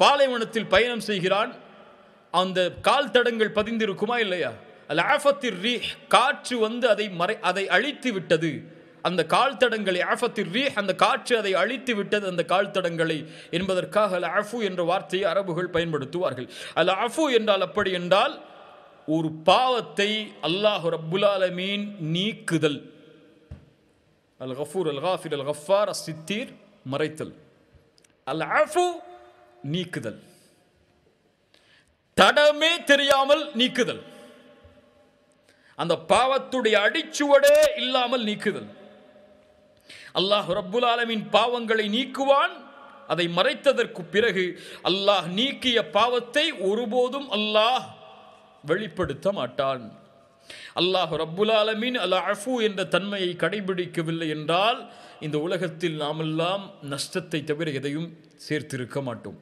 பாலைவனத்தில் பயணம் செய்கிறான் அந்த கால் தடங்கள் பதிந்திருக்குமா இல்லையா அல்ல ஆஃபத்தில் ரீ காற்று வந்து அதை மறை அதை அழித்து விட்டது அந்த கால் தடங்களை ஆஃபத்திர் ரீ அந்த காற்று அதை அழித்து விட்டது அந்த கால் தடங்களை என்பதற்காக அல் அஃபு என்ற வார்த்தையை அரபுகள் பயன்படுத்துவார்கள் அல் அஃபு என்றால் அப்படி என்றால் ஒரு பாவத்தை அல்லாஹ் ரபுலாலமீன் நீக்குதல் அல் ஹஃபூர் அல் ஹாஃபிர் அல் ஹஃபார் அஸ் சித்தீர் மறைத்தல் அல் அஃபு நீக்குதல் தடமே தெரியாமல் நீக்குதல் அந்த பாவத்துடைய அடிச்சுவடே இல்லாமல் நீக்குதல் அல்லாஹ் ரப்புல் ஆலமின் பாவங்களை நீக்குவான் அதை மறைத்ததற்கு பிறகு அல்லாஹ் நீக்கிய பாவத்தை ஒருபோதும் அல்லாஹ் வெளிப்படுத்த மாட்டான் அல்லாஹ் ரப்புல் ஆலமின் அல்ல அஃபு என்ற தன்மையை கடைபிடிக்கவில்லை என்றால் இந்த உலகத்தில் நாமெல்லாம் நஷ்டத்தை தவிர எதையும் சேர்த்திருக்க மாட்டோம்